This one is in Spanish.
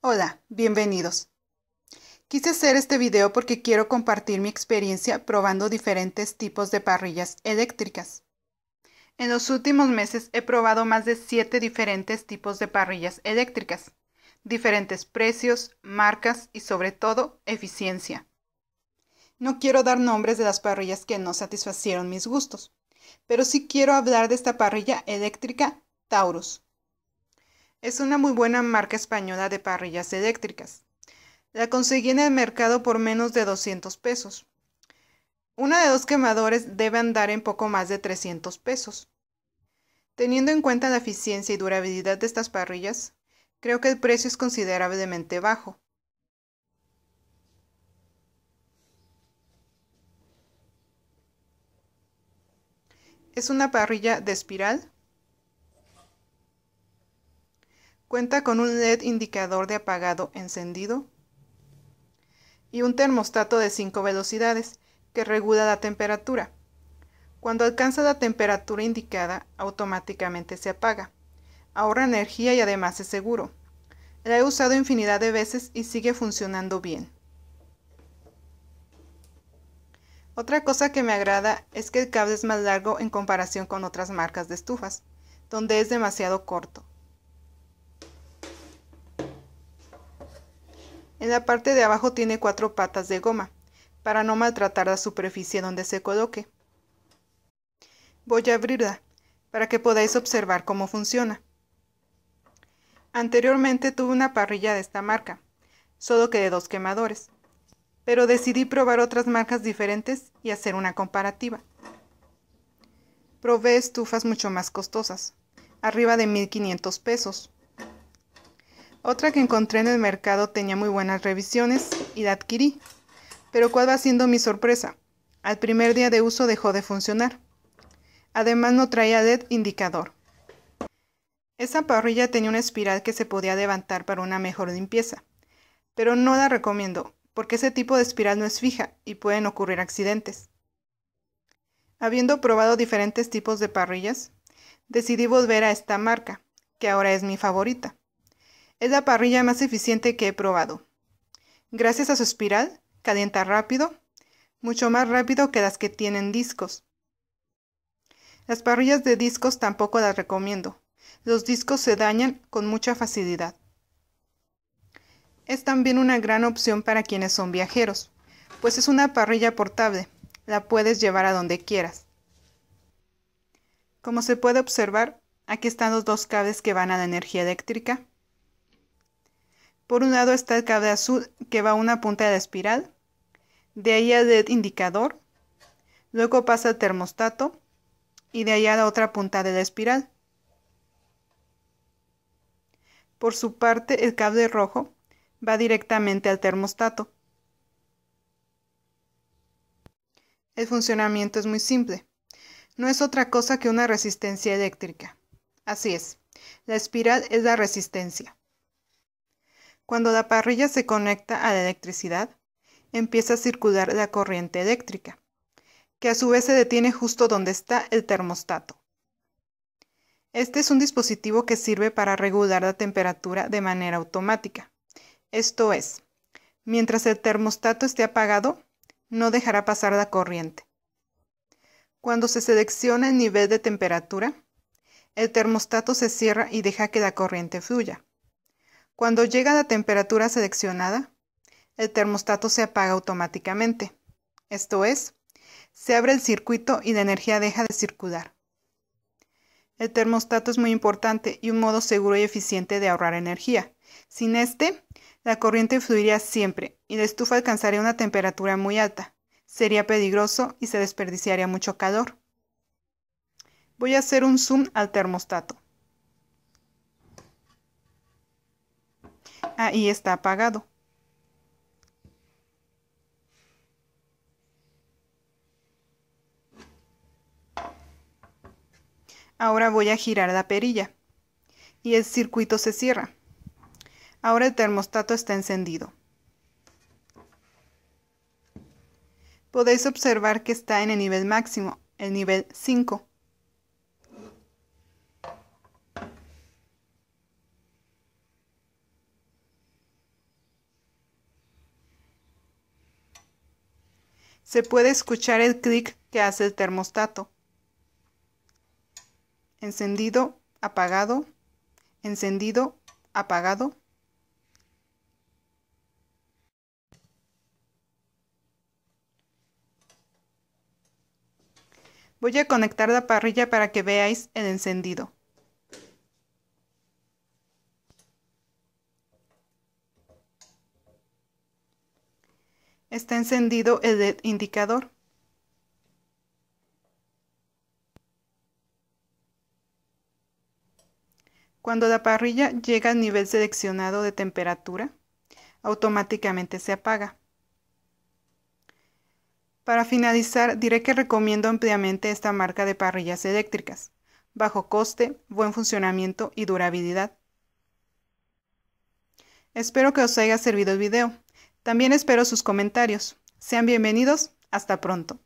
Hola, bienvenidos. Quise hacer este video porque quiero compartir mi experiencia probando diferentes tipos de parrillas eléctricas. En los últimos meses he probado más de 7 diferentes tipos de parrillas eléctricas, diferentes precios, marcas y sobre todo eficiencia. No quiero dar nombres de las parrillas que no satisfacieron mis gustos, pero sí quiero hablar de esta parrilla eléctrica Taurus. Es una muy buena marca española de parrillas eléctricas. La conseguí en el mercado por menos de 200 pesos. Una de dos quemadores debe andar en poco más de 300 pesos. Teniendo en cuenta la eficiencia y durabilidad de estas parrillas, creo que el precio es considerablemente bajo. Es una parrilla de espiral Cuenta con un LED indicador de apagado encendido y un termostato de 5 velocidades que regula la temperatura. Cuando alcanza la temperatura indicada, automáticamente se apaga. Ahorra energía y además es seguro. La he usado infinidad de veces y sigue funcionando bien. Otra cosa que me agrada es que el cable es más largo en comparación con otras marcas de estufas, donde es demasiado corto. En la parte de abajo tiene cuatro patas de goma, para no maltratar la superficie donde se coloque. Voy a abrirla, para que podáis observar cómo funciona. Anteriormente tuve una parrilla de esta marca, solo que de dos quemadores, pero decidí probar otras marcas diferentes y hacer una comparativa. Probé estufas mucho más costosas, arriba de 1500 pesos, otra que encontré en el mercado tenía muy buenas revisiones y la adquirí. Pero cuál va siendo mi sorpresa, al primer día de uso dejó de funcionar. Además no traía LED indicador. Esa parrilla tenía una espiral que se podía levantar para una mejor limpieza, pero no la recomiendo, porque ese tipo de espiral no es fija y pueden ocurrir accidentes. Habiendo probado diferentes tipos de parrillas, decidí volver a esta marca, que ahora es mi favorita. Es la parrilla más eficiente que he probado. Gracias a su espiral, calienta rápido, mucho más rápido que las que tienen discos. Las parrillas de discos tampoco las recomiendo. Los discos se dañan con mucha facilidad. Es también una gran opción para quienes son viajeros, pues es una parrilla portable, la puedes llevar a donde quieras. Como se puede observar, aquí están los dos cables que van a la energía eléctrica por un lado está el cable azul que va a una punta de la espiral, de ahí al indicador, luego pasa el termostato y de ahí a la otra punta de la espiral. Por su parte, el cable rojo va directamente al termostato. El funcionamiento es muy simple. No es otra cosa que una resistencia eléctrica. Así es, la espiral es la resistencia. Cuando la parrilla se conecta a la electricidad, empieza a circular la corriente eléctrica, que a su vez se detiene justo donde está el termostato. Este es un dispositivo que sirve para regular la temperatura de manera automática. Esto es, mientras el termostato esté apagado, no dejará pasar la corriente. Cuando se selecciona el nivel de temperatura, el termostato se cierra y deja que la corriente fluya. Cuando llega la temperatura seleccionada, el termostato se apaga automáticamente. Esto es, se abre el circuito y la energía deja de circular. El termostato es muy importante y un modo seguro y eficiente de ahorrar energía. Sin este, la corriente fluiría siempre y la estufa alcanzaría una temperatura muy alta. Sería peligroso y se desperdiciaría mucho calor. Voy a hacer un zoom al termostato. Ahí está apagado. Ahora voy a girar la perilla y el circuito se cierra. Ahora el termostato está encendido. Podéis observar que está en el nivel máximo, el nivel 5. se puede escuchar el clic que hace el termostato. Encendido, apagado, encendido, apagado. Voy a conectar la parrilla para que veáis el encendido. está encendido el indicador. Cuando la parrilla llega al nivel seleccionado de temperatura, automáticamente se apaga. Para finalizar, diré que recomiendo ampliamente esta marca de parrillas eléctricas. Bajo coste, buen funcionamiento y durabilidad. Espero que os haya servido el video. También espero sus comentarios. Sean bienvenidos. Hasta pronto.